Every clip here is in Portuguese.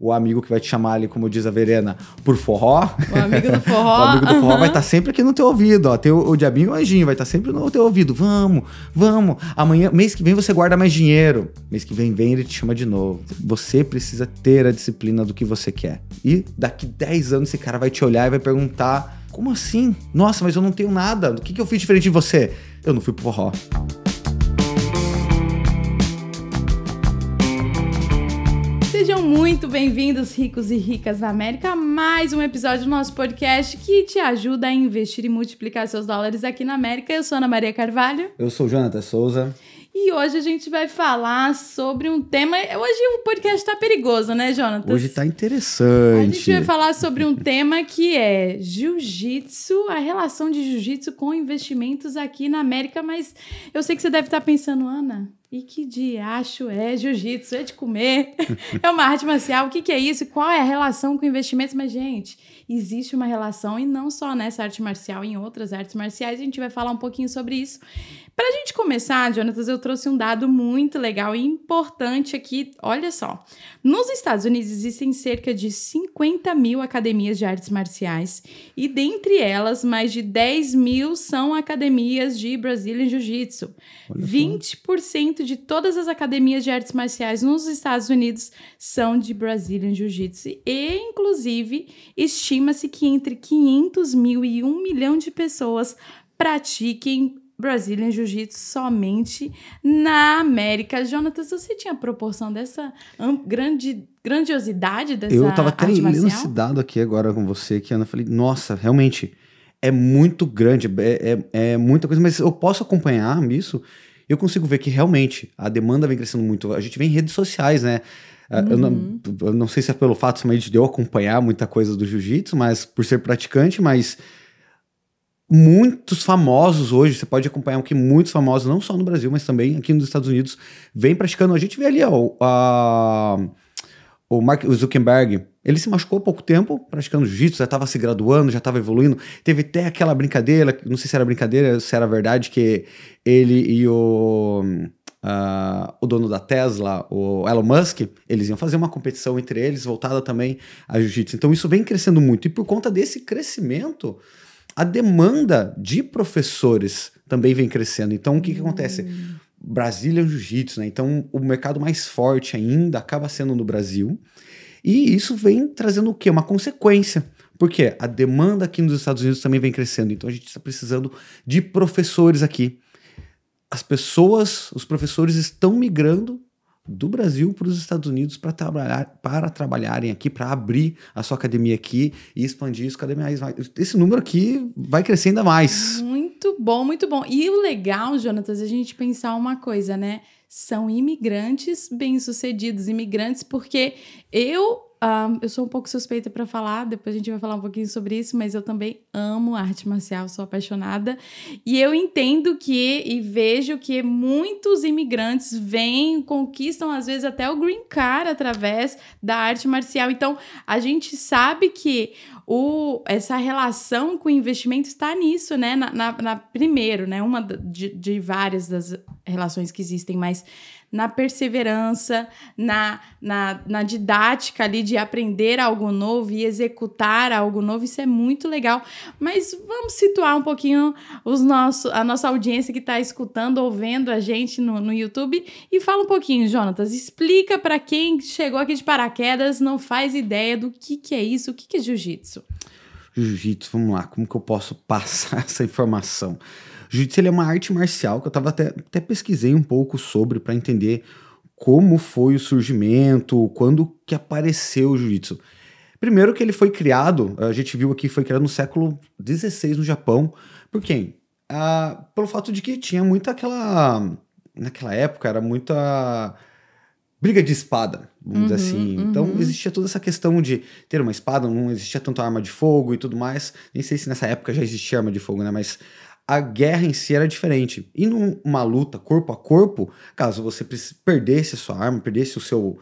o amigo que vai te chamar ali, como diz a Verena, por forró. O amigo do forró. o amigo do forró uhum. vai estar tá sempre aqui no teu ouvido, ó. Tem o, o diabinho e o anjinho, vai estar tá sempre no teu ouvido. Vamos, vamos. Amanhã, mês que vem você guarda mais dinheiro. Mês que vem vem ele te chama de novo. Você precisa ter a disciplina do que você quer. E daqui 10 anos esse cara vai te olhar e vai perguntar: "Como assim? Nossa, mas eu não tenho nada. O que que eu fiz diferente de você? Eu não fui pro forró." muito bem-vindos, ricos e ricas da América, a mais um episódio do nosso podcast que te ajuda a investir e multiplicar seus dólares aqui na América. Eu sou Ana Maria Carvalho. Eu sou Jonathan Souza. E hoje a gente vai falar sobre um tema. Hoje o podcast está perigoso, né, Jonathan? Hoje está interessante. A gente vai falar sobre um tema que é jiu-jitsu, a relação de jiu-jitsu com investimentos aqui na América. Mas eu sei que você deve estar tá pensando, Ana, e que diacho é jiu-jitsu? É de comer? é uma arte marcial? O que, que é isso? Qual é a relação com investimentos? Mas, gente, existe uma relação e não só nessa arte marcial, em outras artes marciais. A gente vai falar um pouquinho sobre isso. Para a gente começar, Jonatas, eu trouxe um dado muito legal e importante aqui. Olha só. Nos Estados Unidos existem cerca de 50 mil academias de artes marciais e, dentre elas, mais de 10 mil são academias de Brazilian Jiu-Jitsu. 20% de todas as academias de artes marciais nos Estados Unidos são de Brazilian Jiu-Jitsu e, inclusive, estima-se que entre 500 mil e 1 milhão de pessoas pratiquem Brazilian Jiu-Jitsu somente na América. Jonathan. você tinha proporção dessa grande, grandiosidade dessa Eu tava até elucidado aqui agora com você, que Ana, falei, nossa, realmente é muito grande, é, é, é muita coisa, mas eu posso acompanhar isso, eu consigo ver que realmente a demanda vem crescendo muito. A gente vê em redes sociais, né? Uhum. Eu, não, uhum. eu, não, sei se é pelo fato de eu acompanhar muita coisa do jiu-jitsu, mas por ser praticante, mas muitos famosos hoje, você pode acompanhar o que muitos famosos, não só no Brasil, mas também aqui nos Estados Unidos, vem praticando. A gente vê ali, ó, a, o Mark Zuckerberg, ele se machucou há pouco tempo praticando jiu-jitsu, já estava se graduando, já estava evoluindo. Teve até aquela brincadeira, não sei se era brincadeira, se era verdade, que ele e o, uh, o dono da Tesla, o Elon Musk, eles iam fazer uma competição entre eles voltada também a jiu-jitsu. Então isso vem crescendo muito. E por conta desse crescimento, a demanda de professores também vem crescendo. Então, o que, que acontece? Hum. Brasília é um jiu-jitsu, né? Então, o mercado mais forte ainda acaba sendo no Brasil. E isso vem trazendo o quê? Uma consequência. Porque a demanda aqui nos Estados Unidos também vem crescendo. Então, a gente está precisando de professores aqui. As pessoas, os professores estão migrando do Brasil para os Estados Unidos para trabalhar, para trabalharem aqui, para abrir a sua academia aqui e expandir isso cada vez mais. Esse número aqui vai crescer ainda mais. Muito bom, muito bom. E o legal, Jonatas, é a gente pensar uma coisa, né? São imigrantes bem-sucedidos, imigrantes porque eu um, eu sou um pouco suspeita para falar, depois a gente vai falar um pouquinho sobre isso, mas eu também amo arte marcial, sou apaixonada. E eu entendo que e vejo que muitos imigrantes vêm, conquistam às vezes até o green card através da arte marcial. Então, a gente sabe que o, essa relação com o investimento está nisso, né? Na, na, na primeiro, né? Uma de, de várias das relações que existem, mas na perseverança, na, na, na didática ali de aprender algo novo e executar algo novo. Isso é muito legal. Mas vamos situar um pouquinho os nosso, a nossa audiência que está escutando ou vendo a gente no, no YouTube e fala um pouquinho, Jonatas. Explica para quem chegou aqui de paraquedas, não faz ideia do que, que é isso, o que, que é jiu-jitsu. Jiu-jitsu, vamos lá, como que eu posso passar essa informação? Jiu-jitsu é uma arte marcial que eu tava até, até pesquisei um pouco sobre para entender como foi o surgimento, quando que apareceu o jiu-jitsu. Primeiro que ele foi criado, a gente viu aqui, foi criado no século XVI no Japão, por quem? Ah, pelo fato de que tinha muita aquela... Naquela época era muita briga de espada, vamos uhum, dizer assim. Uhum. Então existia toda essa questão de ter uma espada, não existia tanto arma de fogo e tudo mais. Nem sei se nessa época já existia arma de fogo, né? Mas a guerra em si era diferente. E numa luta corpo a corpo, caso você perdesse a sua arma, perdesse o seu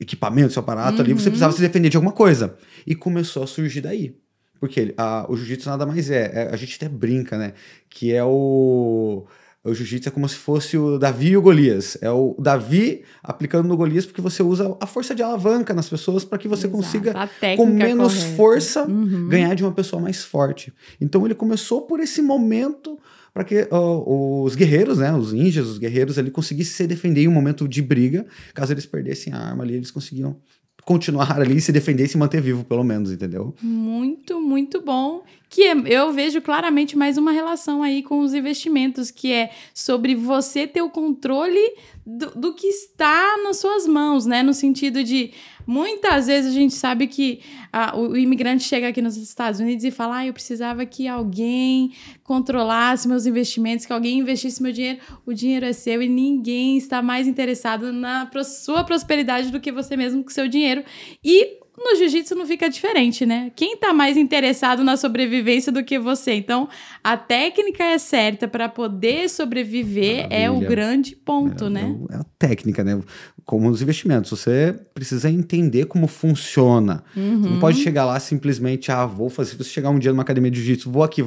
equipamento, seu aparato uhum. ali, você precisava uhum. se defender de alguma coisa. E começou a surgir daí. Porque a, ah, o jiu-jitsu nada mais é, é, A gente até brinca, né? Que é o. O jiu-jitsu é como se fosse o Davi e o Golias. É o Davi aplicando no Golias porque você usa a força de alavanca nas pessoas para que você Exato. consiga, com menos correta. força, uhum. ganhar de uma pessoa mais forte. Então ele começou por esse momento para que ó, os guerreiros, né, os ninjas, os guerreiros ali conseguissem se defender em um momento de briga, caso eles perdessem a arma ali, eles conseguiam continuar ali, se defender e se manter vivo, pelo menos, entendeu? Muito, muito bom que é, eu vejo claramente mais uma relação aí com os investimentos, que é sobre você ter o controle do, do que está nas suas mãos, né? No sentido de muitas vezes a gente sabe que o, o, imigrante chega aqui nos Estados Unidos e fala: ah, eu precisava que alguém controlasse meus investimentos, que alguém investisse meu dinheiro. O dinheiro é seu e ninguém está mais interessado na sua prosperidade do que você mesmo com seu dinheiro. E no jiu-jitsu não fica diferente, né? Quem tá mais interessado na sobrevivência do que você? Então, a técnica é certa para poder sobreviver Maravilha. é o grande ponto, né? é, né? É a técnica, né? Como nos investimentos, você precisa entender como funciona. Uhum. Você não pode uhum. chegar lá simplesmente, ah, vou fazer. Se você chegar um dia numa academia de jiu-jitsu, vou aqui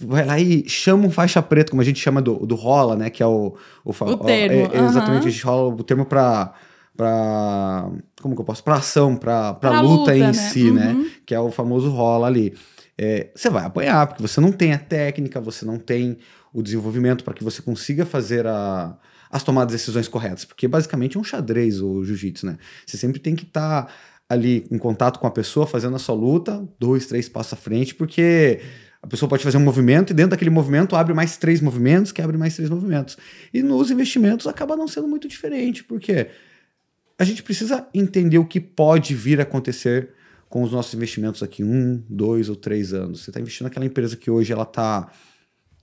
vai lá e chama um faixa preta, como a gente chama do, do rola, né? Que é o... O, o termo. É, é, exatamente, uhum. a gente rola o termo para para como que eu posso para ação para para luta, luta, em né? si né? uhum. né que é o famoso rola ali é, você vai apanhar porque você não tem a técnica você não tem o desenvolvimento para que você consiga fazer a, as tomadas de decisões corretas porque basicamente é um xadrez o jiu-jitsu né você sempre tem que estar tá ali em contato com a pessoa fazendo a sua luta dois três passos à frente porque a pessoa pode fazer um movimento e dentro daquele movimento abre mais três movimentos, que abre mais três movimentos. E nos investimentos acaba não sendo muito diferente, porque a gente precisa entender o que pode vir a acontecer com os nossos investimentos aqui um, dois ou três anos. Você está investindo naquela empresa que hoje ela está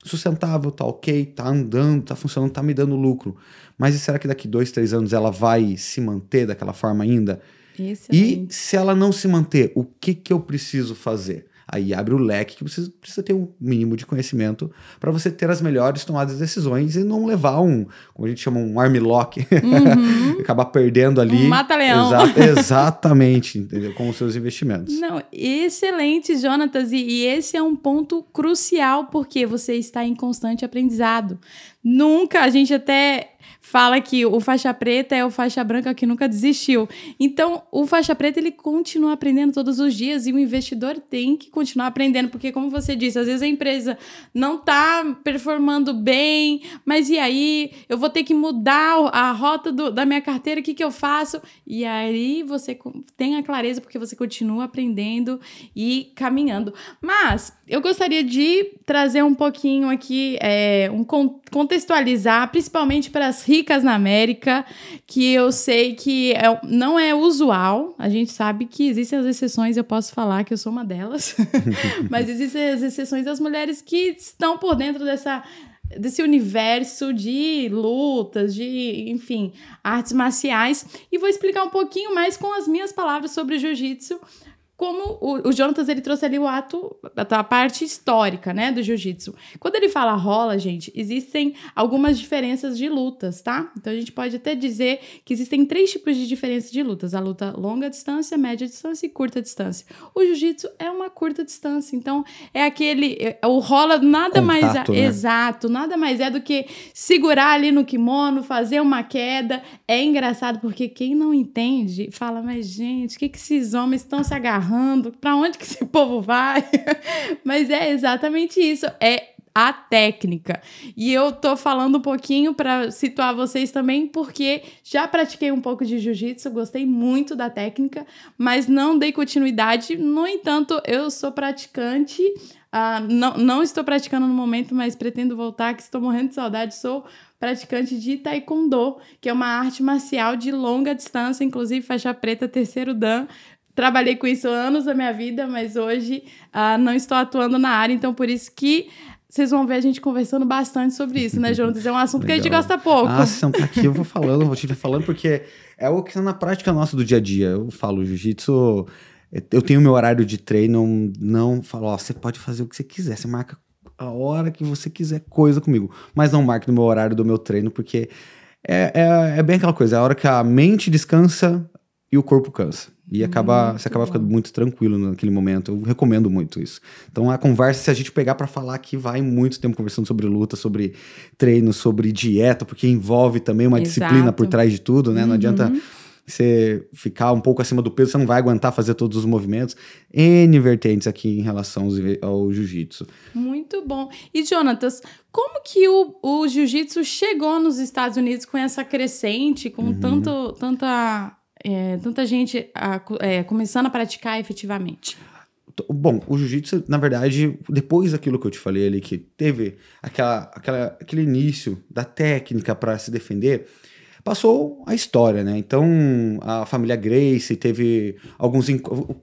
sustentável, está ok, está andando, está funcionando, está me dando lucro. Mas será que daqui dois, três anos ela vai se manter daquela forma ainda? É e se ela não se manter, o que, que eu preciso fazer? Aí abre o leque que você precisa ter o mínimo de conhecimento para você ter as melhores tomadas de decisões e não levar um, como a gente chama, um armlock, uhum. acabar perdendo ali. Um mata-leão. Exa exatamente, entendeu? com os seus investimentos. Não, excelente, Jonatas. E, e esse é um ponto crucial porque você está em constante aprendizado. Nunca, a gente até fala que o faixa preta é o faixa branca que nunca desistiu. Então, o faixa preta ele continua aprendendo todos os dias e o investidor tem que continuar aprendendo, porque como você disse, às vezes a empresa não tá performando bem, mas e aí eu vou ter que mudar a rota do, da minha carteira, o que que eu faço? E aí você tem a clareza porque você continua aprendendo e caminhando. Mas eu gostaria de trazer um pouquinho aqui, é, um contextualizar, principalmente para as ricas ricas na América, que eu sei que é, não é usual. A gente sabe que existem as exceções, eu posso falar que eu sou uma delas. Mas existem as exceções das mulheres que estão por dentro dessa desse universo de lutas, de, enfim, artes marciais. E vou explicar um pouquinho mais com as minhas palavras sobre jiu-jitsu, como o, o Jonatas ele trouxe ali o ato, a, parte histórica, né, do jiu-jitsu. Quando ele fala rola, gente, existem algumas diferenças de lutas, tá? Então a gente pode até dizer que existem três tipos de diferença de lutas: a luta longa distância, média distância e curta distância. O jiu-jitsu é uma curta distância, então é aquele é, é, o rola nada Contato, mais é, né? exato, nada mais é do que segurar ali no kimono, fazer uma queda. É engraçado porque quem não entende fala, mas gente, o que que esses homens estão se agarrando? agarrando, para onde que esse povo vai? Mas é exatamente isso, é a técnica. E eu tô falando um pouquinho para situar vocês também, porque já pratiquei um pouco de jiu-jitsu, gostei muito da técnica, mas não dei continuidade. No entanto, eu sou praticante. Uh, não, não estou praticando no momento, mas pretendo voltar, que estou morrendo de saudade. Sou praticante de taekwondo, que é uma arte marcial de longa distância, inclusive faixa preta, terceiro dan trabalhei com isso anos da minha vida, mas hoje uh, não estou atuando na área, então por isso que vocês vão ver a gente conversando bastante sobre isso, né, Jonas? É um assunto Legal. que a gente gosta pouco. Nossa, ah, tá aqui eu vou falando, vou te falando, porque é o que está na prática nossa do dia a dia. Eu falo jiu-jitsu, eu tenho meu horário de treino, não falo, ó, você pode fazer o que você quiser, você marca a hora que você quiser coisa comigo, mas não marque no meu horário do meu treino, porque é, é, é bem aquela coisa, é a hora que a mente descansa e o corpo cansa. E acaba, hum, você acaba ficando muito tranquilo naquele momento. Eu recomendo muito isso. Então a conversa, se a gente pegar para falar aqui, vai muito tempo conversando sobre luta, sobre treino, sobre dieta, porque envolve também uma Exato. disciplina por trás de tudo, né? Não uhum. adianta você ficar um pouco acima do peso, você não vai aguentar fazer todos os movimentos. N vertentes aqui em relação ao jiu-jitsu. Muito bom. E, Jonatas, como que o, o jiu-jitsu chegou nos Estados Unidos com essa crescente, com uhum. tanto, tanta é, tanta gente a, é, começando a praticar efetivamente? Bom, o jiu-jitsu, na verdade, depois daquilo que eu te falei ali, que teve aquela, aquela, aquele início da técnica para se defender, passou a história, né? Então, a família Grace teve alguns.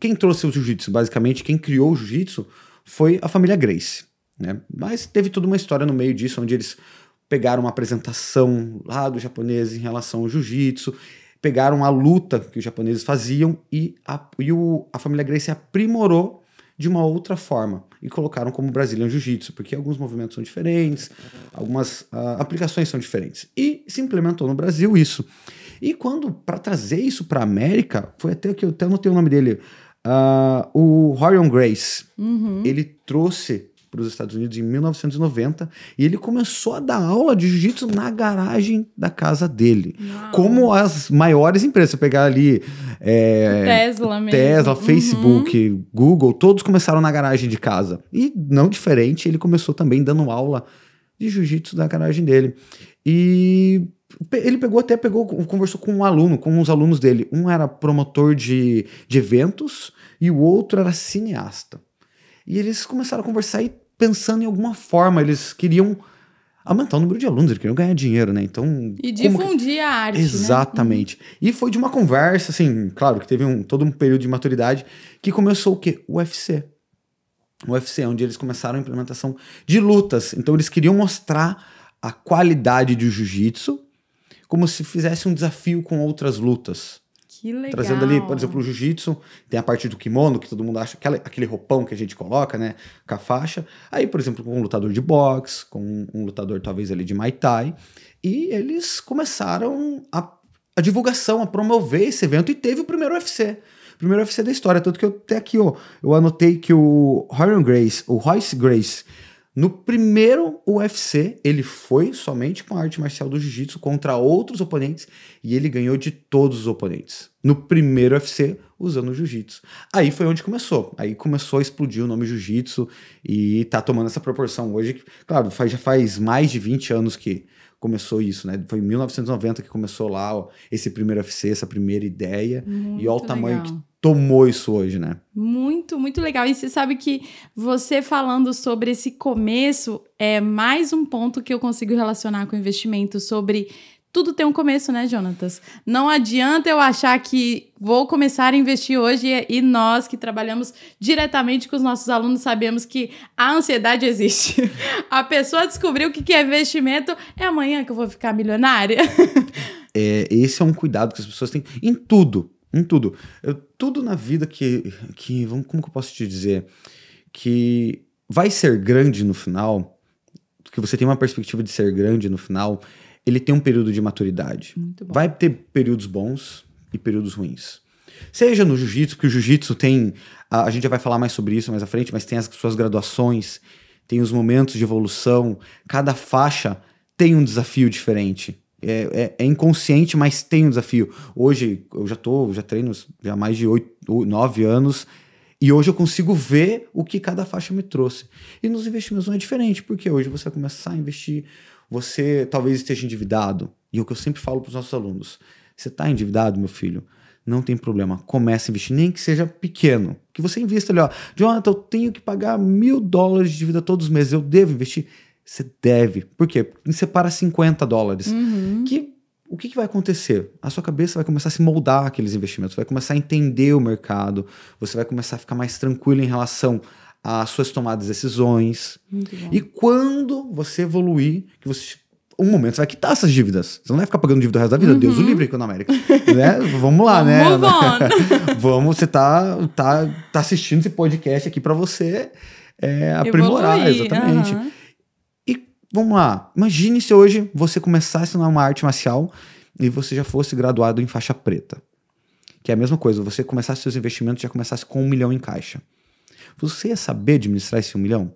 Quem trouxe o jiu-jitsu, basicamente, quem criou o jiu-jitsu foi a família Grace, né? Mas teve toda uma história no meio disso, onde eles pegaram uma apresentação lá do japonês em relação ao jiu-jitsu pegaram a luta que os japoneses faziam e a, e o, a família Gracie aprimorou de uma outra forma e colocaram como Brazilian Jiu-Jitsu, porque alguns movimentos são diferentes, algumas uh, aplicações são diferentes. E se implementou no Brasil isso. E quando, para trazer isso para América, foi até que eu até anotei o nome dele, uh, o Horion Grace. Uhum. Ele trouxe para os Estados Unidos em 1990 e ele começou a dar aula de jiu-jitsu na garagem da casa dele. Uau. Como as maiores empresas, pegar ali é, Tesla, mesmo. Tesla, uhum. Facebook, uhum. Google, todos começaram na garagem de casa. E não diferente, ele começou também dando aula de jiu-jitsu na garagem dele. E ele pegou até pegou conversou com um aluno, com uns alunos dele. Um era promotor de, de eventos e o outro era cineasta. E eles começaram a conversar e pensando em alguma forma, eles queriam aumentar o número de alunos, eles queriam ganhar dinheiro, né? Então. E difundir que... a arte. Né? Exatamente. Né? E foi de uma conversa, assim, claro, que teve um, todo um período de maturidade, que começou o quê? O UFC. O UFC, é onde eles começaram a implementação de lutas. Então, eles queriam mostrar a qualidade do jiu-jitsu como se fizesse um desafio com outras lutas. Que legal. Trazendo ali, por exemplo, o jiu-jitsu, tem a parte do kimono, que todo mundo acha, aquela, aquele roupão que a gente coloca, né, com a faixa. Aí, por exemplo, com um lutador de boxe, com um, lutador talvez ali de Muay Thai. E eles começaram a, a divulgação, a promover esse evento e teve o primeiro UFC primeiro UFC da história. Tanto que eu até aqui, ó, eu anotei que o Royce Grace, o Royce Grace, no primeiro UFC, ele foi somente com a arte marcial do jiu-jitsu contra outros oponentes e ele ganhou de todos os oponentes. No primeiro UFC, usando o jiu-jitsu. Aí foi onde começou. Aí começou a explodir o nome jiu-jitsu e tá tomando essa proporção hoje. Claro, faz, já faz mais de 20 anos que, começou isso, né? Foi em 1990 que começou lá ó, esse primeiro UFC, essa primeira ideia. Muito e olha o tamanho legal. que tomou isso hoje, né? Muito, muito legal. E você sabe que você falando sobre esse começo é mais um ponto que eu consigo relacionar com investimento sobre tudo tem um começo, né, Jonatas? Não adianta eu achar que vou começar a investir hoje e nós que trabalhamos diretamente com os nossos alunos sabemos que a ansiedade existe. A pessoa descobriu que que é investimento, é amanhã que eu vou ficar milionária. É, esse é um cuidado que as pessoas têm em tudo, em tudo. Eu, tudo na vida que, que, vamos, como que eu posso te dizer, que vai ser grande no final, que você tem uma perspectiva de ser grande no final, ele tem um período de maturidade. Vai ter períodos bons e períodos ruins. Seja no jiu-jitsu, porque o jiu-jitsu tem. A, a, gente já vai falar mais sobre isso mais à frente, mas tem as suas graduações, tem os momentos de evolução. Cada faixa tem um desafio diferente. É, é, é inconsciente, mas tem um desafio. Hoje eu já tô, já treino já há mais de oito, nove anos. E hoje eu consigo ver o que cada faixa me trouxe. E nos investimentos não é diferente, porque hoje você começa a investir você talvez esteja endividado. E é o que eu sempre falo para os nossos alunos: você está endividado, meu filho? Não tem problema. Comece a investir, nem que seja pequeno. Que você invista ali, ó. Jonathan, eu tenho que pagar mil dólares de dívida todos os meses. Eu devo investir? Você deve. Por quê? Porque você para 50 dólares. Uhum. Que o que, que, vai acontecer? A sua cabeça vai começar a se moldar aqueles investimentos, vai começar a entender o mercado, você vai começar a ficar mais tranquilo em relação as suas tomadas de decisões. E quando você evoluir, que você um momento você vai quitar essas dívidas. Você não vai ficar pagando dívida o resto da vida. Uhum. Deus o uhum. livre aqui na América. né? Vamos lá, né? Vamos, você tá, tá, tá assistindo esse podcast aqui para você é, aprimorar, Evoluir. exatamente. Uhum. E vamos lá. Imagine se hoje você começasse uma arte marcial e você já fosse graduado em faixa preta. Que é a mesma coisa, você começasse seus investimentos já começasse com um milhão em caixa. Você ia saber administrar esse um milhão?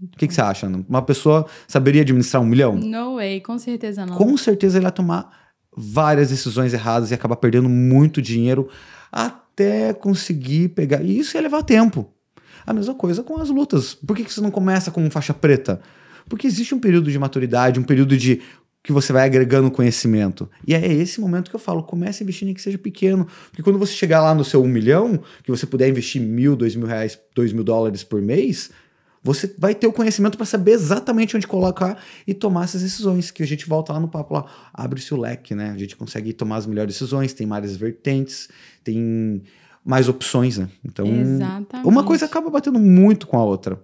O que, que, você acha? Uma pessoa saberia administrar um milhão? No way, com certeza não. Com certeza ele ia tomar várias decisões erradas e acabar perdendo muito dinheiro até conseguir pegar. E isso ia levar tempo. A mesma coisa com as lutas. Por que, que você não começa com faixa preta? Porque existe um período de maturidade, um período de que você vai agregando conhecimento. E é esse momento que eu falo, comece investindo em que seja pequeno. Porque quando você chegar lá no seu um milhão, que você puder investir mil, dois mil reais, dois mil dólares por mês, você vai ter o conhecimento para saber exatamente onde colocar e tomar essas decisões, que a gente volta lá no papo, lá, abre-se o leque, né? A gente consegue tomar as melhores decisões, tem mais vertentes, tem mais opções, né? Então, Exatamente. uma coisa acaba batendo muito com a outra.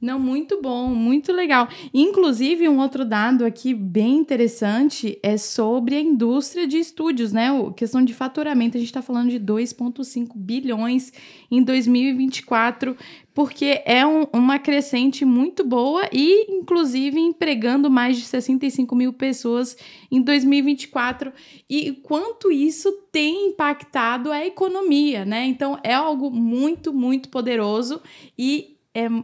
Não, muito bom, muito legal. Inclusive, um outro dado aqui bem interessante é sobre a indústria de estúdios, né? A questão de faturamento, a gente está falando de 2,5 bilhões em 2024, porque é um, uma crescente muito boa e, inclusive, empregando mais de 65 mil pessoas em 2024. E quanto isso tem impactado a economia, né? Então, é algo muito, muito poderoso e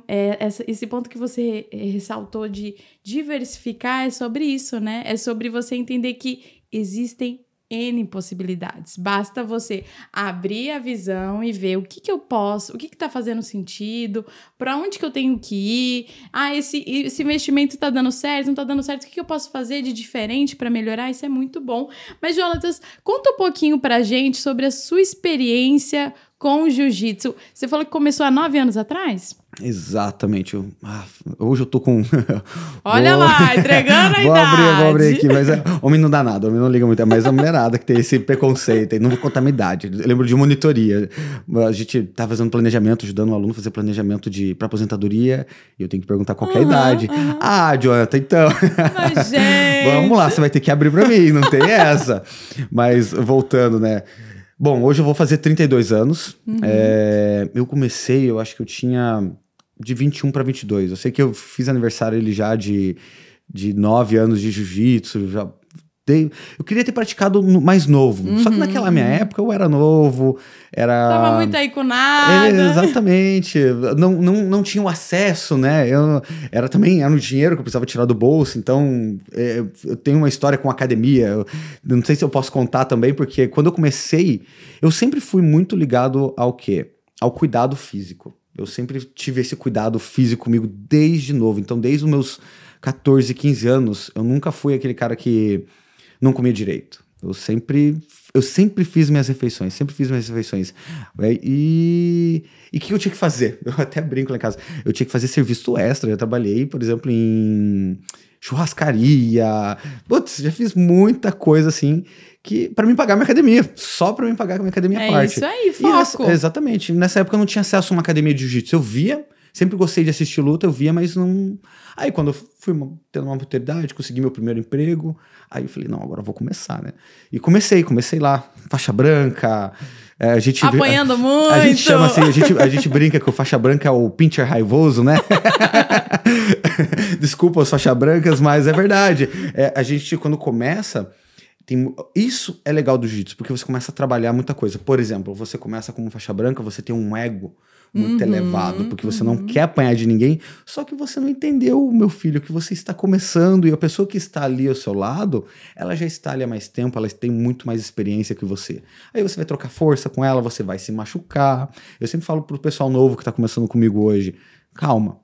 é, é, esse ponto que você ressaltou de diversificar é sobre isso, né? É sobre você entender que existem N possibilidades. Basta você abrir a visão e ver o que, que eu posso, o que, que tá fazendo sentido, para onde que eu tenho que ir. Ah, esse, esse investimento tá dando certo, não tá dando certo, o que, que eu posso fazer de diferente para melhorar? Isso é muito bom. Mas, Jonatas, conta um pouquinho pra gente sobre a sua experiência com o jiu-jitsu. Você falou que começou há nove anos atrás? Exatamente. Eu, ah, hoje eu tô com. Olha vou, lá, entregando a vou idade. Abrir, vou abrir aqui, mas é, homem não dá nada, homem não liga muito. É mais a mulherada que tem esse preconceito, não vou contar a minha idade. Eu lembro de monitoria. A gente tá fazendo planejamento, ajudando o um aluno a fazer planejamento de pra aposentadoria, e eu tenho que perguntar qual uhum, é a idade. Uhum. Ah, Jonathan, então. Mas, gente. Vamos lá, você vai ter que abrir pra mim, não tem essa. mas voltando, né? Bom, hoje eu vou fazer 32 anos. Uhum. É, eu comecei, eu acho que eu tinha de 21 para 22. Eu sei que eu fiz aniversário ele já de, de 9 anos de jiu-jitsu, já eu queria ter praticado mais novo. Uhum. Só que uhum, naquela minha uhum. época eu era novo, era. Tava muito aí com nada. É, exatamente. Não, não, não tinha o acesso, né? Eu, era também era um dinheiro que eu precisava tirar do bolso. Então é, eu tenho uma história com academia. Eu, não sei se eu posso contar também, porque quando eu comecei, eu sempre fui muito ligado ao quê? Ao cuidado físico. Eu sempre tive esse cuidado físico comigo desde novo. Então, desde os meus 14, 15 anos, eu nunca fui aquele cara que não comia direito. Eu sempre eu sempre fiz minhas refeições, sempre fiz minhas refeições. Né? E o que eu tinha que fazer? Eu até brinco lá em casa. Eu tinha que fazer serviço extra. Eu trabalhei, por exemplo, em churrascaria. Putz, já fiz muita coisa assim que para mim pagar minha academia, só para mim pagar minha academia é parte. É isso aí, foco. Nessa, exatamente. Nessa época eu não tinha acesso a uma academia de jiu-jitsu. Eu via sempre gostei de assistir luta, eu via, mas não. Aí quando eu fui tendo uma oportunidade, consegui meu primeiro emprego, aí eu falei, não, agora eu vou começar, né? E comecei, comecei lá, faixa branca. É, a gente Apanhando a, muito. A gente chama assim, a gente, a gente brinca que o faixa branca é o pincher raivoso, né? Desculpa as faixas brancas, mas é verdade. É, a gente, quando começa, tem, isso é legal do jiu-jitsu, porque você começa a trabalhar muita coisa. Por exemplo, você começa como faixa branca, você tem um ego muito uhum, elevado, porque você uhum. não quer apanhar de ninguém, só que você não entendeu, meu filho, que você está começando e a pessoa que está ali ao seu lado, ela já está ali há mais tempo, ela tem muito mais experiência que você. Aí você vai trocar força com ela, você vai se machucar. Eu sempre falo pro pessoal novo que está começando comigo hoje, calma,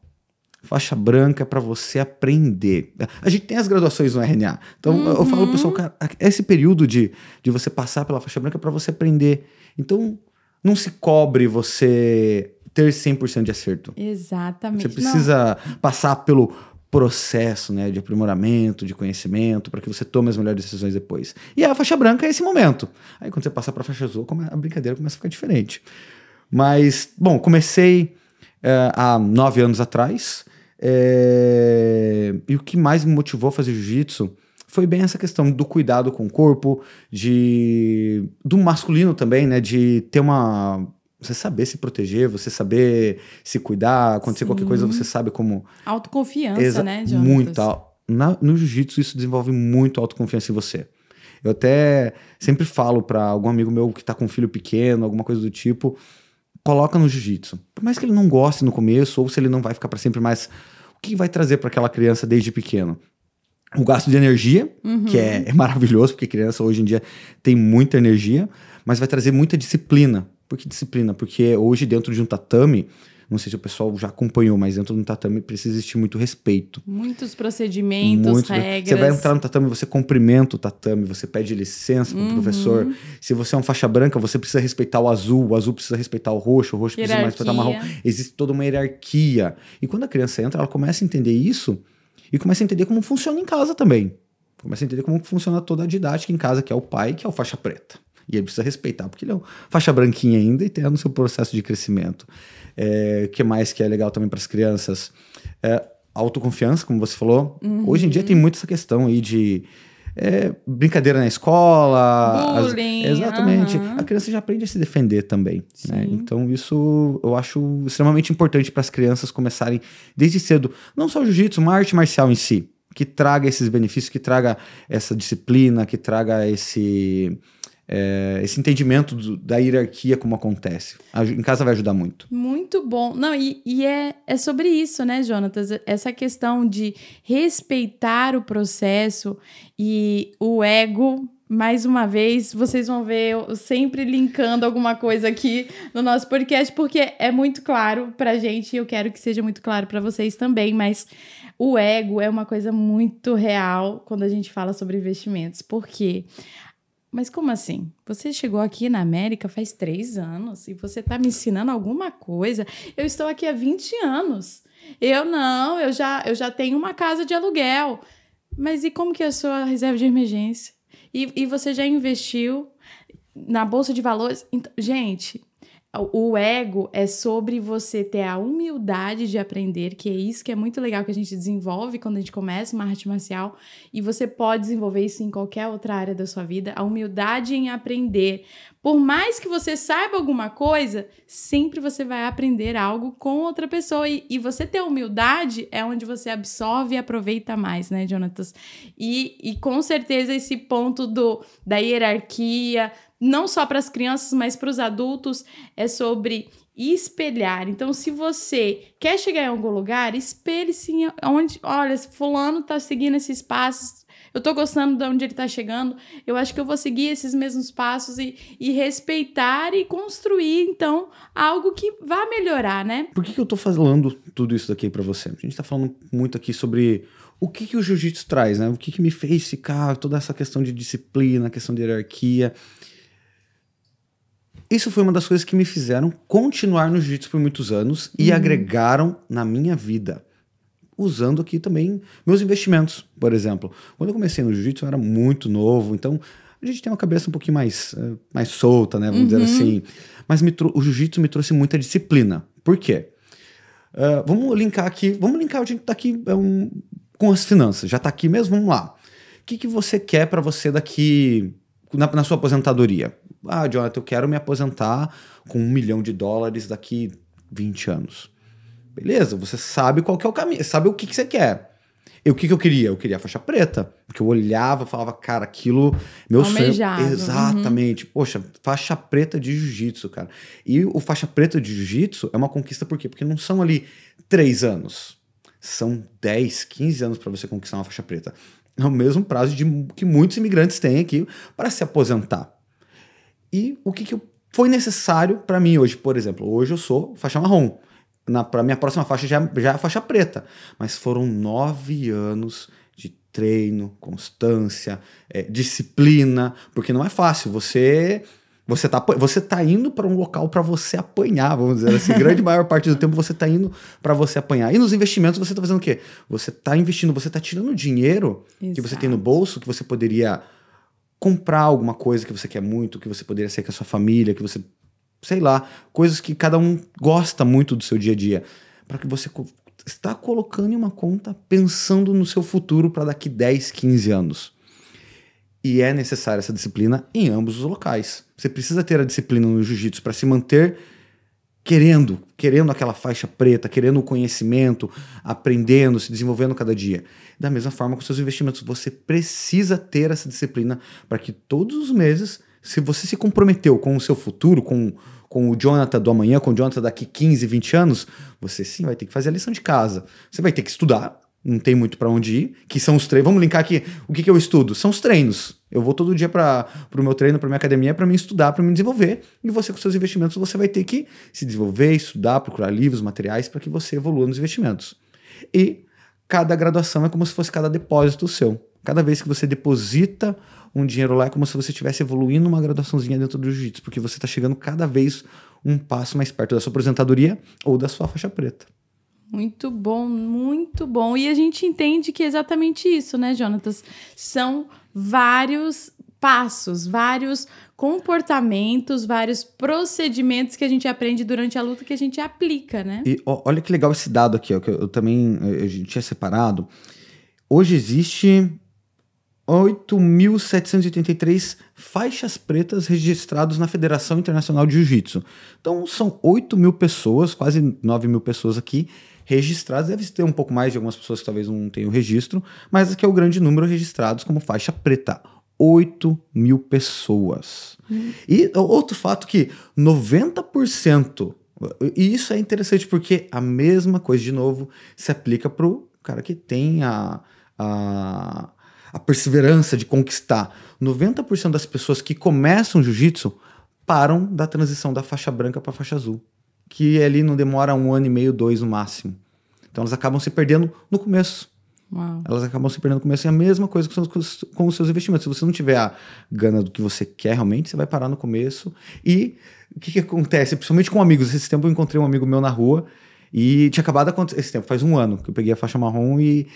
faixa branca é para você aprender. A gente tem as graduações no RNA. Então uhum. eu falo pro pessoal, uhum. cara, esse período de, de você passar pela faixa branca é para você aprender. Então não se cobre você ter 100% de acerto. Exatamente. Você precisa Não. passar pelo processo né, de aprimoramento, de conhecimento, para que você tome as melhores decisões depois. E a faixa branca é esse momento. Aí quando você passa para a faixa azul, a brincadeira começa a ficar diferente. Mas, bom, comecei eh, há nove anos atrás. É, e o que mais me motivou a fazer jiu-jitsu foi bem essa questão do cuidado com o corpo, de do masculino também, né? De ter uma você saber se proteger, você saber se cuidar, acontecer Sim. qualquer coisa, você sabe como. Autoconfiança, Exa né, Jonathan? Muita. Na, no jiu-jitsu, isso desenvolve muito autoconfiança em você. Eu até sempre falo para algum amigo meu que tá com um filho pequeno, alguma coisa do tipo, coloca no jiu-jitsu. Por mais que ele não goste no começo, ou se ele não vai ficar para sempre, mas o que vai trazer para aquela criança desde pequeno? O gasto de energia, uhum. que é, é maravilhoso, porque criança hoje em dia tem muita energia, mas vai trazer muita disciplina por que disciplina? Porque hoje, dentro de um tatame, não sei se o pessoal já acompanhou, mas dentro de um tatame precisa existir muito respeito. Muitos procedimentos, regras. Você vai entrar no tatame, você cumprimenta o tatame, você pede licença para o uhum. professor. Se você é uma faixa branca, você precisa respeitar o azul, o azul precisa respeitar o roxo, o roxo hierarquia. precisa respeitar o marrom. Existe toda uma hierarquia. E quando a criança entra, ela começa a entender isso e começa a entender como funciona em casa também. Começa a entender como funciona toda a didática em casa, que é o pai, que é o faixa preta. E ele precisa respeitar, porque ele é um faixa branquinha ainda e tem no seu processo de crescimento. É, que mais que é legal também para as crianças? É, autoconfiança, como você falou. Uhum. Hoje em dia tem muito essa questão aí de é, brincadeira na escola. Bullying. As, exatamente. Uhum. A criança já aprende a se defender também. Né? Então, isso eu acho extremamente importante para as crianças começarem desde cedo. Não só o jiu-jitsu, uma arte marcial em si. Que traga esses benefícios, que traga essa disciplina, que traga esse é, esse entendimento do, da hierarquia como acontece. Em casa vai ajudar muito. Muito bom. Não, e, e é, é sobre isso, né, Jonatas? Essa questão de respeitar o processo e o ego mais uma vez, vocês vão ver eu sempre linkando alguma coisa aqui no nosso podcast, porque é muito claro pra gente e eu quero que seja muito claro para vocês também, mas o ego é uma coisa muito real quando a gente fala sobre investimentos, porque mas como assim? Você chegou aqui na América faz três anos e você está me ensinando alguma coisa? Eu estou aqui há 20 anos. Eu não, eu já, eu já tenho uma casa de aluguel. Mas e como que é a sua reserva de emergência? E, e você já investiu na Bolsa de Valores? Então, gente, o ego é sobre você ter a humildade de aprender, que é isso que é muito legal que a gente desenvolve quando a gente começa uma arte marcial, e você pode desenvolver isso em qualquer outra área da sua vida, a humildade em aprender. Por mais que você saiba alguma coisa, sempre você vai aprender algo com outra pessoa e, e você ter humildade é onde você absorve e aproveita mais, né, Jonatas? E, e com certeza esse ponto do da hierarquia, não só para as crianças, mas para os adultos, é sobre espelhar. Então, se você quer chegar em algum lugar, espelhe-se onde, olha, fulano está seguindo esses passos, eu estou gostando de onde ele está chegando, eu acho que eu vou seguir esses mesmos passos e, e respeitar e construir, então, algo que vá melhorar, né? Por que, que eu estou falando tudo isso daqui para você? A gente está falando muito aqui sobre o que, que o jiu-jitsu traz, né? O que, que me fez ficar, toda essa questão de disciplina, questão de hierarquia, isso foi uma das coisas que me fizeram continuar no jiu-jitsu por muitos anos e uhum. agregaram na minha vida. Usando aqui também meus investimentos, por exemplo. Quando eu comecei no jiu-jitsu, eu era muito novo, então a gente tem uma cabeça um pouquinho mais, eh, mais solta, né? Vamos uhum. dizer assim. Mas o jiu-jitsu me trouxe muita disciplina. Por quê? Uh, vamos linkar aqui. Vamos linkar, a gente tá aqui é um, com as finanças. Já tá aqui mesmo? Vamos lá. O que, que você quer para você daqui na, na, sua aposentadoria? ah, Jonathan, eu quero me aposentar com um milhão de dólares daqui 20 anos. Beleza, você sabe qual que é o caminho, sabe o que, que você quer. E o que, que eu queria? Eu queria a faixa preta. Porque eu olhava falava, cara, aquilo. Meu Almejado. sonho. Uhum. Exatamente. Uhum. Poxa, faixa preta de jiu-jitsu, cara. E o faixa preta de jiu-jitsu é uma conquista por quê? Porque não são ali três anos. São 10, 15 anos para você conquistar uma faixa preta. É o mesmo prazo de, que muitos imigrantes têm aqui para se aposentar e o que, que foi necessário para mim hoje. Por exemplo, hoje eu sou faixa marrom. Para minha próxima faixa já, já é a faixa preta. Mas foram nove anos de treino, constância, é, disciplina, porque não é fácil. Você você tá, você tá indo para um local para você apanhar, vamos dizer assim. Grande maior parte do tempo você tá indo para você apanhar. E nos investimentos você tá fazendo o quê? Você tá investindo, você tá tirando dinheiro Exato. que você tem no bolso, que você poderia comprar alguma coisa que você quer muito, que você poderia ser com a sua família, que você, sei lá, coisas que cada um gosta muito do seu dia a dia, para que você está colocando em uma conta pensando no seu futuro para daqui 10, 15 anos. E é necessária essa disciplina em ambos os locais. Você precisa ter a disciplina no jiu-jitsu para se manter querendo, querendo aquela faixa preta, querendo o conhecimento, aprendendo, se desenvolvendo cada dia. Da mesma forma com seus investimentos, você precisa ter essa disciplina para que todos os meses, se você se comprometeu com o seu futuro, com, com o Jonathan do amanhã, com o Jonathan daqui 15, 20 anos, você sim vai ter que fazer a lição de casa. Você vai ter que estudar não tem muito para onde ir, que são os treinos. Vamos linkar aqui. O que, que eu estudo? São os treinos. Eu vou todo dia para o meu treino, para minha academia, para me estudar, para me desenvolver. E você, com seus investimentos, você vai ter que se desenvolver, estudar, procurar livros, materiais, para que você evolua nos investimentos. E cada graduação é como se fosse cada depósito seu. Cada vez que você deposita um dinheiro lá, é como se você estivesse evoluindo uma graduaçãozinha dentro do jiu-jitsu, porque você está chegando cada vez um passo mais perto da sua aposentadoria ou da sua faixa preta. Muito bom, muito bom. E a gente entende que é exatamente isso, né, Jonatas? São vários passos, vários comportamentos, vários procedimentos que a gente aprende durante a luta que a gente aplica, né? E ó, olha que legal esse dado aqui, ó, que eu, também também eh, gente tinha separado. Hoje existe 8.783 faixas pretas registradas na Federação Internacional de Jiu-Jitsu. Então são 8 mil pessoas, quase 9 mil pessoas aqui, registrados. Deve ter um pouco mais de algumas pessoas que talvez não tenham registro, mas aqui é o grande número registrados como faixa preta. 8 mil pessoas. Hum. E outro fato que 90%, e isso é interessante porque a mesma coisa, de novo, se aplica para o cara que tem a, a, a perseverança de conquistar. 90% das pessoas que começam jiu-jitsu param da transição da faixa branca para faixa azul que ali não demora um ano e meio, dois no máximo. Então elas acabam se perdendo no começo. Uau. Elas acabam se perdendo no começo. É a mesma coisa com os seus investimentos. Se você não tiver a gana do que você quer realmente, você vai parar no começo. E o que, que acontece? Principalmente com amigos. Esse tempo eu encontrei um amigo meu na rua e tinha acabado acontecer. Esse tempo, faz um ano que eu peguei a faixa marrom e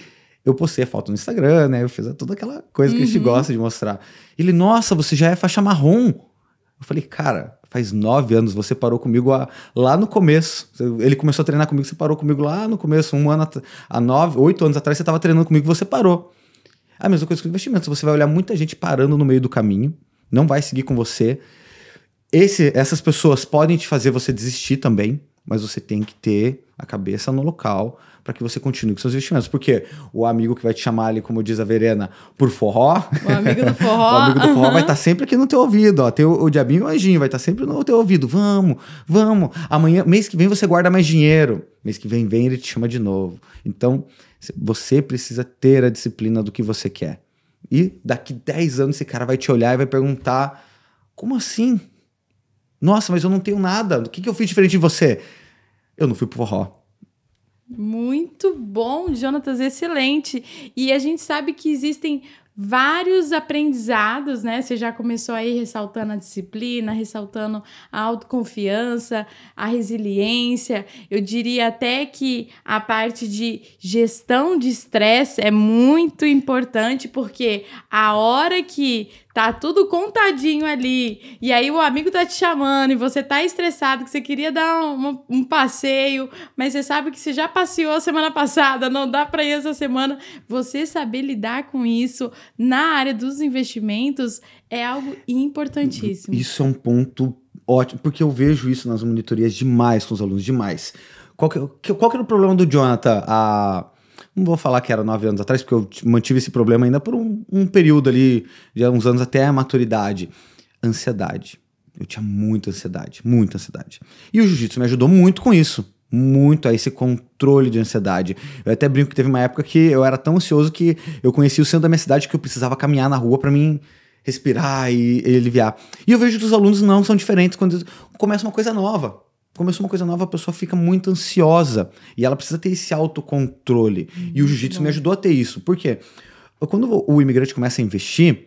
eu postei a foto no Instagram, né? Eu fiz toda aquela coisa que a gente uhum. gosta de mostrar. Ele, nossa, você já é faixa marrom. Eu falei, cara, faz nove anos, você parou comigo a, lá no começo. Ele começou a treinar comigo, você parou comigo lá no começo, um ano, há nove, oito anos atrás, você estava treinando comigo, você parou. A mesma coisa com investimentos, você vai olhar muita gente parando no meio do caminho, não vai seguir com você. Esse, essas pessoas podem te fazer você desistir também, mas você tem que ter a cabeça no local para que você continue com seus investimentos. Porque o amigo que vai te chamar ali, como diz a Verena, por forró. O amigo do forró. o amigo do forró uhum. vai estar tá sempre aqui no teu ouvido. Ó. Tem o, o diabinho e o anjinho, vai estar tá sempre no teu ouvido. Vamos, vamos. Amanhã, mês que vem você guarda mais dinheiro. Mês que vem vem ele te chama de novo. Então, você precisa ter a disciplina do que você quer. E daqui 10 anos esse cara vai te olhar e vai perguntar: como assim? Nossa, mas eu não tenho nada. O que, que eu fiz diferente de você? Eu não fui pro forró. Muito bom, Jonatas, excelente. E a gente sabe que existem vários aprendizados, né? Você já começou aí ressaltando a disciplina, ressaltando a autoconfiança, a resiliência. Eu diria até que a parte de gestão de estresse é muito importante, porque a hora que Tá tudo contadinho ali. E aí o amigo tá te chamando e você tá estressado, que você queria dar um, um passeio, mas você sabe que você já passeou semana passada, não dá para ir essa semana. Você saber lidar com isso na área dos investimentos é algo importantíssimo. Isso é um ponto ótimo, porque eu vejo isso nas monitorias demais com os alunos, demais. Qual que, é qual que era o problema do Jonathan há não vou falar que era nove anos atrás, porque eu mantive esse problema ainda por um, um período ali, de uns anos até a maturidade. Ansiedade. Eu tinha muita ansiedade, muita ansiedade. E o jiu-jitsu me ajudou muito com isso muito a esse controle de ansiedade. Eu até brinco que teve uma época que eu era tão ansioso que eu conhecia o centro da minha cidade que eu precisava caminhar na rua para mim respirar e, e, aliviar. E eu vejo que os alunos não são diferentes quando começa uma coisa nova começou uma coisa nova, a pessoa fica muito ansiosa e ela precisa ter esse autocontrole. e o hum, jiu-jitsu me ajudou a ter isso. Por quê? Quando o imigrante começa a investir,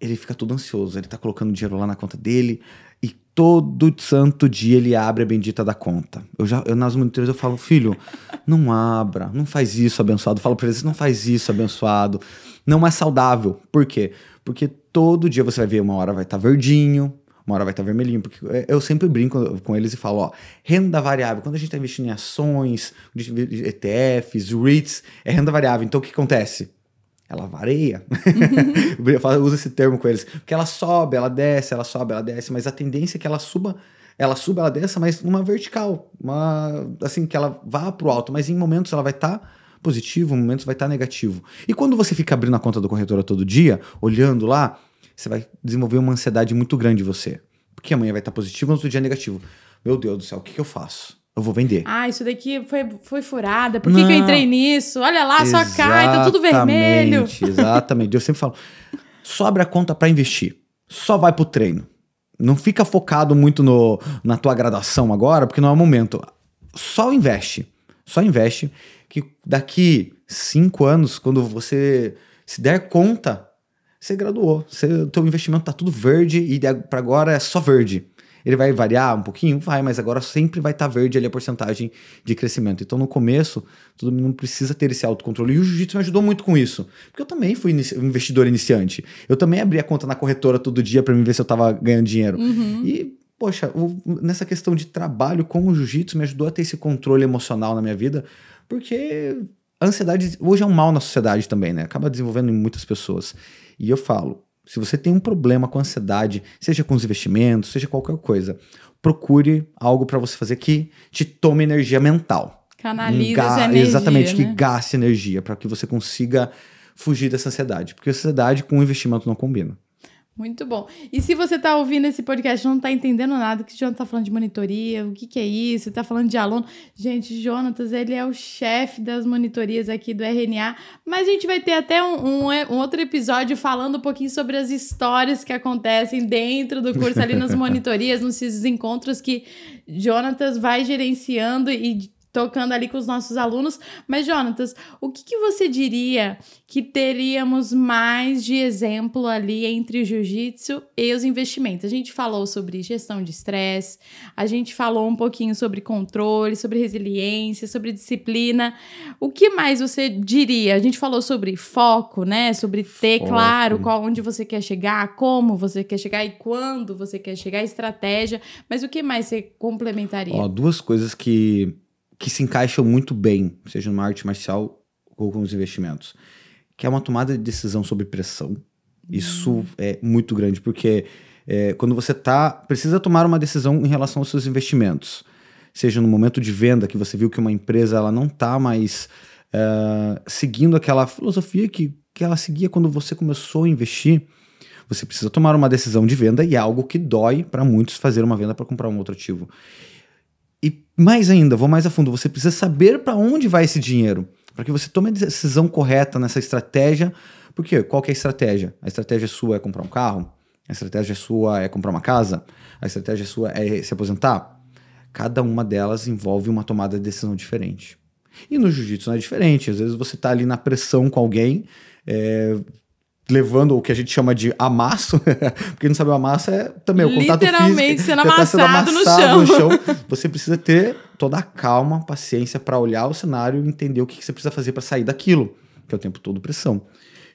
ele fica todo ansioso, ele tá colocando dinheiro lá na conta dele e todo santo dia ele abre a bendita da conta. Eu já, eu, nas monitores eu falo, filho, não abra, não faz isso, abençoado. Eu falo para eles, não faz isso, abençoado. Não é saudável. Por quê? Porque todo dia você vai ver uma hora vai estar tá verdinho, uma hora vai estar vermelhinho, porque eu sempre brinco com eles e falo, ó, renda variável. Quando a gente está investindo em ações, ETFs, REITs, é renda variável. Então o que acontece? ela varia. Uhum. uso esse termo com eles. Porque ela sobe, ela desce, ela sobe, ela desce, mas a tendência é que ela suba, ela suba, ela desça, mas numa vertical. Uma, assim, que ela vá para o alto, mas em momentos ela vai estar. Tá positivo, em momentos vai estar tá negativo. E quando você fica abrindo a conta do corretora todo dia, olhando lá, você vai desenvolver uma ansiedade muito grande em você. Porque amanhã vai estar positivo, no outro dia é negativo. Meu Deus do céu, o que, que eu faço? Eu vou vender. Ah, isso daqui foi, foi furada. Por que, que eu entrei nisso? Olha lá, sua só cai, tá tudo vermelho. Exatamente. eu sempre falo: sobra a conta para investir. Só vai pro treino. Não fica focado muito no, na tua graduação agora, porque não é o momento. Só investe. Só investe. Que daqui cinco anos, quando você se der conta você graduou, seu teu investimento está tudo verde e para agora é só verde. Ele vai variar um pouquinho? Vai, mas agora sempre vai estar tá verde ali a porcentagem de crescimento. Então, no começo, todo mundo precisa ter esse autocontrole. E o jiu-jitsu me ajudou muito com isso. Porque eu também fui inici investidor iniciante. Eu também abri a conta na corretora todo dia para me ver se eu estava ganhando dinheiro. Uhum. E poxa, nessa questão de trabalho com o jiu-jitsu me ajudou a ter esse controle emocional na minha vida, porque a ansiedade hoje é um mal na sociedade também, né? Acaba desenvolvendo em muitas pessoas. E eu falo, se você tem um problema com ansiedade, seja com os investimentos, seja qualquer coisa, procure algo para você fazer que te tome energia mental. Canaliza Ga energia, Exatamente, né? que gaste energia para que você consiga fugir dessa ansiedade, porque a ansiedade com o investimento não combina. Muito bom. E se você está ouvindo esse podcast não está entendendo nada, que o Jonathan está falando de monitoria, o que, que é isso, está falando de aluno. Gente, Jonatas, ele é o chefe das monitorias aqui do RNA, mas a gente vai ter até um, um, é, um, outro episódio falando um pouquinho sobre as histórias que acontecem dentro do curso, ali nas monitorias, nos encontros que Jonatas vai gerenciando e tocando ali com os nossos alunos. Mas, Jonatas, o que, que você diria que teríamos mais de exemplo ali entre o jiu-jitsu e os investimentos? A gente falou sobre gestão de estresse, a gente falou um pouquinho sobre controle, sobre resiliência, sobre disciplina. O que mais você diria? A gente falou sobre foco, né? Sobre ter foco. claro qual, onde você quer chegar, como você quer chegar e quando você quer chegar, estratégia. Mas o que mais você complementaria? Ó, duas coisas que que se encaixam muito bem, seja numa arte marcial ou com os investimentos, que é uma tomada de decisão sob pressão. Isso uhum. é muito grande, porque é, quando você tá, precisa tomar uma decisão em relação aos seus investimentos, seja no momento de venda, que você viu que uma empresa ela não está mais uh, seguindo aquela filosofia que, que ela seguia quando você começou a investir, você precisa tomar uma decisão de venda e é algo que dói para muitos fazer uma venda para comprar um outro ativo. E mais ainda, vou mais a fundo, você precisa saber para onde vai esse dinheiro, para que você tome a decisão correta nessa estratégia. Porque qual que é a estratégia? A estratégia sua é comprar um carro? A estratégia sua é comprar uma casa? A estratégia sua é se aposentar? Cada uma delas envolve uma tomada de decisão diferente. E no jiu-jitsu não é diferente. Às vezes você está ali na pressão com alguém, é, levando o que a gente chama de amasso, porque não sabe o amasso é também o contato físico. Literalmente sendo é amassado, tá sendo amassado no, chão. no, chão. Você precisa ter toda a calma, paciência para olhar o cenário e entender o que, que você precisa fazer para sair daquilo, que é o tempo todo pressão.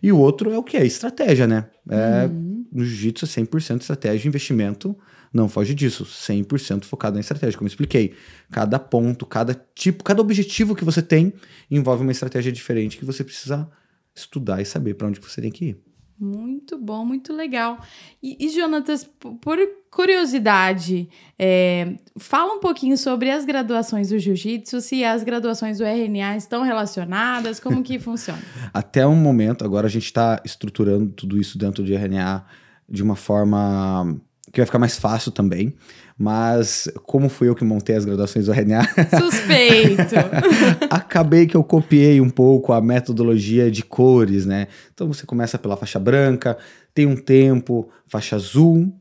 E o outro é o que é estratégia, né? É, uhum. No jiu-jitsu é 100% estratégia, investimento não foge disso, 100% focado na estratégia, como eu expliquei. Cada ponto, cada tipo, cada objetivo que você tem envolve uma estratégia diferente que você precisa estudar e saber para onde você tem que ir. Muito bom, muito legal. E, e Jonatas, por curiosidade, é, fala um pouquinho sobre as graduações do Jiu-Jitsu, se as graduações do RNA estão relacionadas, como que funciona? Até um momento, agora a gente está estruturando tudo isso dentro do RNA de uma forma que vai ficar mais fácil também. Mas como fui eu que montei as graduações do RNA... Suspeito! acabei que eu copiei um pouco a metodologia de cores, né? Então você começa pela faixa branca, tem um tempo, faixa azul,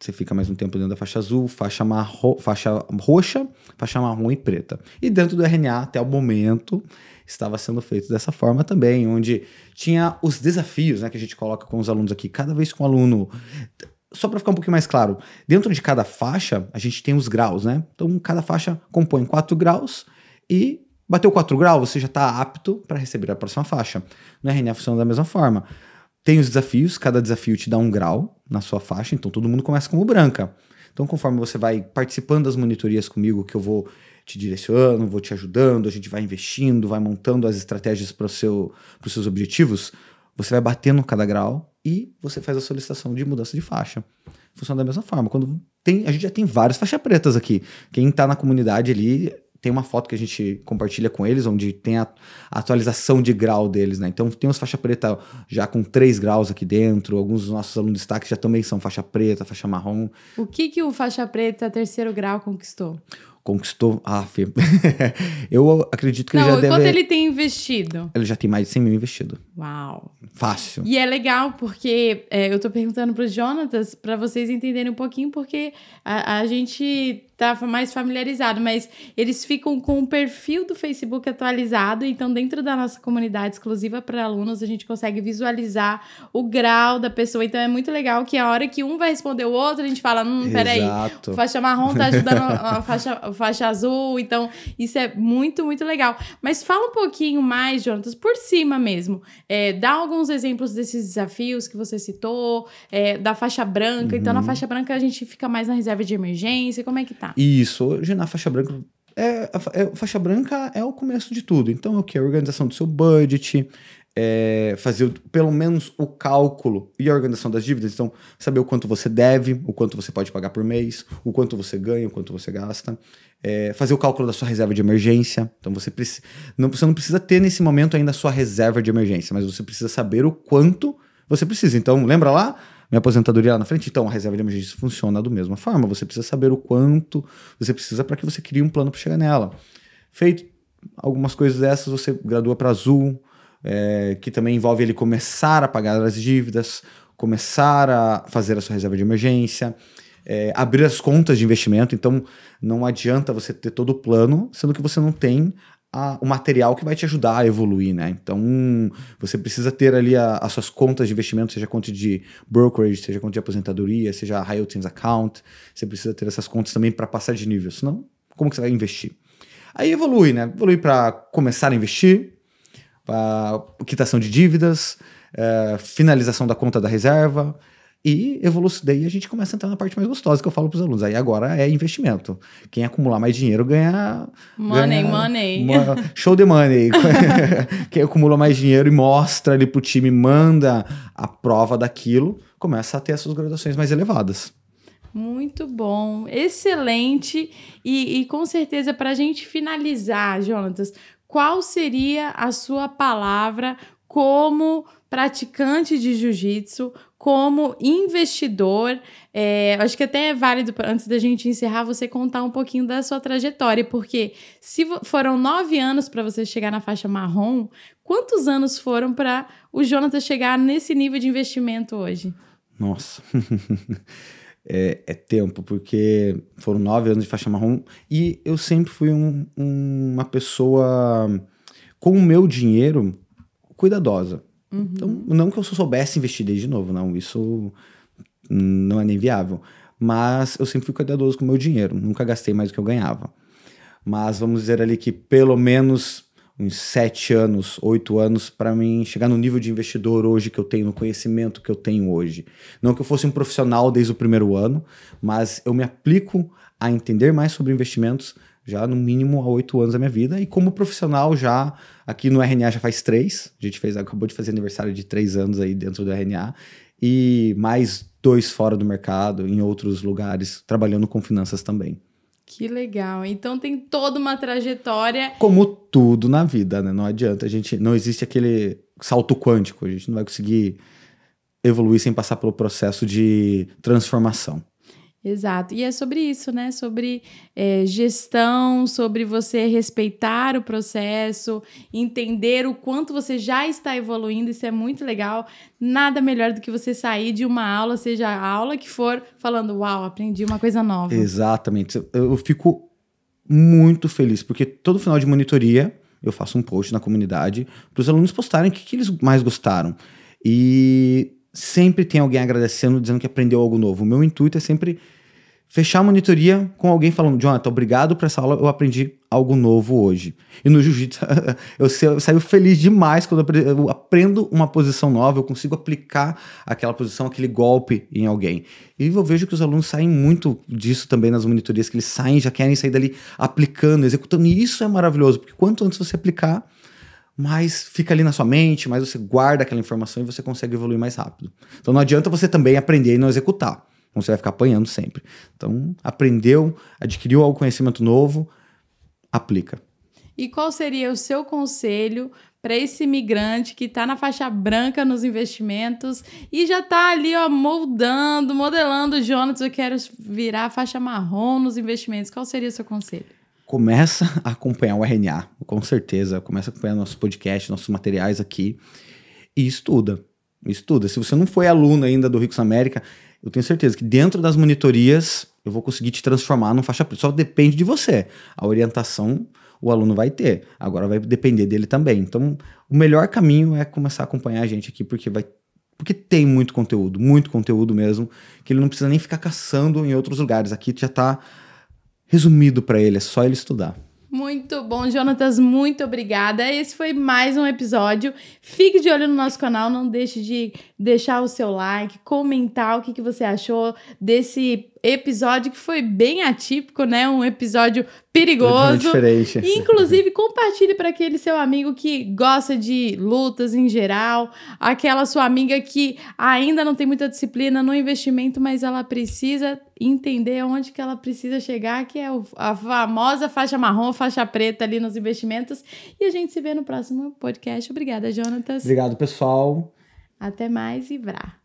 você fica mais um tempo dentro da faixa azul, faixa, marro, faixa roxa, faixa marrom e preta. E dentro do RNA, até o momento, estava sendo feito dessa forma também, onde tinha os desafios né, que a gente coloca com os alunos aqui. Cada vez que um aluno só para ficar um pouquinho mais claro, dentro de cada faixa a gente tem os graus, né? Então cada faixa compõe 4 graus e bateu 4 graus, você já está apto para receber a próxima faixa. No né? RNA né, funciona da mesma forma. Tem os desafios, cada desafio te dá um grau na sua faixa, então todo mundo começa como branca. Então, conforme você vai participando das monitorias comigo, que eu vou te direcionando, vou te ajudando, a gente vai investindo, vai montando as estratégias para seu, os seus objetivos, você vai bater no grau e você faz a solicitação de mudança de faixa. Funciona da mesma forma. Quando tem, a gente já tem várias faixas pretas aqui. Quem está na comunidade ali tem uma foto que a gente compartilha com eles, onde tem a, atualização de grau deles, né? Então tem uns faixa preta já com 3 graus aqui dentro, alguns dos nossos alunos destaques já também são faixa preta, faixa marrom. O que que o faixa preta terceiro grau conquistou? conquistou. Ah, eu acredito que não, ele já deve. Quanto ele tem investido? Ele já tem mais de 100 mil investido. Uau! Fácil. E é legal porque é, eu tô perguntando pro Jonatas para vocês entenderem um pouquinho, porque a, a gente tá mais familiarizado, mas eles ficam com o perfil do Facebook atualizado, então dentro da nossa comunidade exclusiva para alunos, a gente consegue visualizar o grau da pessoa. Então é muito legal que a hora que um vai responder o outro, a gente fala, hum, peraí, Exato. faixa marrom tá ajudando a faixa faixa azul. Então, isso é muito, muito legal. Mas fala um pouquinho mais, Jonatas, por cima mesmo. É, dá alguns exemplos desses desafios que você citou, é, da faixa branca. Uhum. Então, na uhum. faixa branca, a gente fica mais na reserva de emergência. Como é que tá? Isso. Hoje, na faixa branca, é, a, é, faixa branca é o começo de tudo. Então, é o que? A organização do seu budget, é, fazer pelo menos o cálculo e a organização das dívidas. Então, saber o quanto você deve, o quanto você pode pagar por mês, o quanto você ganha, o quanto você gasta. É, fazer o cálculo da sua reserva de emergência. Então, você, preci não, você não precisa ter nesse momento ainda a sua reserva de emergência, mas você precisa saber o quanto você precisa. Então, lembra lá? Minha aposentadoria lá na frente, então a reserva de emergência funciona da mesma forma. Você precisa saber o quanto você precisa para que você crie um plano para chegar nela. Feito algumas coisas dessas, você gradua para azul, é, que também envolve ele começar a pagar as dívidas, começar a fazer a sua reserva de emergência, é, abrir as contas de investimento. Então, não adianta você ter todo o plano, sendo que você não tem a, o material que vai te ajudar a evoluir, né? Então, você precisa ter ali a, as suas contas de investimento, seja conta de brokerage, seja conta de aposentadoria, seja a Hilton's account. Você precisa ter essas contas também para passar de nível. Senão, como que você vai investir? Aí evolui, né? Evolui para começar a investir, para quitação de dívidas, é, finalização da conta da reserva. E evolução, daí a gente começa a entrar na parte mais gostosa que eu falo para os alunos. Aí agora é investimento. Quem acumular mais dinheiro ganha. Money, ganha money. show de money. Quem acumula mais dinheiro e mostra ali para o time, manda a prova daquilo, começa a ter essas graduações mais elevadas. Muito bom, excelente. E, e com certeza, para a gente finalizar, Jonatas, qual seria a sua palavra como praticante de jiu-jitsu, como investidor. É, acho que até é válido, antes da gente encerrar, você contar um pouquinho da sua trajetória, porque se foram nove anos para você chegar na faixa marrom, quantos anos foram para o Jonathan chegar nesse nível de investimento hoje? Nossa. é, é, tempo, porque foram nove anos de faixa marrom e eu sempre fui um, um, uma pessoa com o meu dinheiro cuidadosa. Uhum. Então, não que eu soubesse investir desde novo, não, isso não é nem viável. Mas eu sempre fui cuidadoso com o meu dinheiro, nunca gastei mais do que eu ganhava. Mas vamos dizer ali que pelo menos uns sete anos, oito anos, para mim chegar no nível de investidor hoje que eu tenho, no conhecimento que eu tenho hoje. Não que eu fosse um profissional desde o primeiro ano, mas eu me aplico a entender mais sobre investimentos já no mínimo há oito anos da minha vida. E como profissional, já aqui no RNA já faz três. A gente fez, acabou de fazer aniversário de três anos aí dentro do RNA. E mais dois fora do mercado, em outros lugares, trabalhando com finanças também. Que legal. Então tem toda uma trajetória. Como tudo na vida, né? Não adianta. A gente não existe aquele salto quântico. A gente não vai conseguir evoluir sem passar pelo processo de transformação. Exato. E é sobre isso, né? Sobre é, gestão, sobre você respeitar o processo, entender o quanto você já está evoluindo. Isso é muito legal. Nada melhor do que você sair de uma aula, seja a aula que for, falando: Uau, aprendi uma coisa nova. Exatamente. Eu fico muito feliz, porque todo final de monitoria eu faço um post na comunidade para os alunos postarem o que, que eles mais gostaram. E sempre tem alguém agradecendo, dizendo que aprendeu algo novo. O meu intuito é sempre fechar a monitoria com alguém falando: Jonathan, obrigado por essa aula, eu aprendi algo novo hoje. E no jiu-jitsu, eu, saio feliz demais quando eu aprendo uma posição nova, eu consigo aplicar aquela posição, aquele golpe em alguém. E eu vejo que os alunos saem muito disso também nas monitorias, que eles saem, já querem sair dali aplicando, executando. E isso é maravilhoso, porque quanto antes você aplicar, mas fica ali na sua mente, mas você guarda aquela informação e você consegue evoluir mais rápido. Então não adianta você também aprender e não executar. você vai ficar apanhando sempre. Então, aprendeu, adquiriu algum conhecimento novo, aplica. E qual seria o seu conselho para esse imigrante que está na faixa branca nos investimentos e já está ali ó, moldando, modelando, Jonas, eu quero virar faixa marrom nos investimentos. Qual seria o seu conselho? começa a acompanhar o RNA, com certeza, começa a acompanhar nossos podcasts, nossos materiais aqui e estuda. Estuda. Se você não foi aluno ainda do Ricos América, eu tenho certeza que dentro das monitorias eu vou conseguir te transformar num faixa preta. Só depende de você. A orientação o aluno vai ter. Agora vai depender dele também. Então, o melhor caminho é começar a acompanhar a gente aqui, porque vai porque tem muito conteúdo, muito conteúdo mesmo, que ele não precisa nem ficar caçando em outros lugares. Aqui já está resumido para ele, é só ele estudar. Muito bom, Jonatas, muito obrigada. Esse foi mais um episódio. Fique de olho no nosso canal, não deixe de deixar o seu like, comentar o que, que você achou desse episódio que foi bem atípico, né? Um episódio perigoso. Diferente. E, inclusive, compartilhe para aquele seu amigo que gosta de lutas em geral, aquela sua amiga que ainda não tem muita disciplina no investimento, mas ela precisa entender onde que ela precisa chegar, que é a famosa faixa marrom, faixa preta ali nos investimentos. E a gente se vê no próximo podcast. Obrigada, Jonatas. Obrigado, pessoal. Até mais e vrá.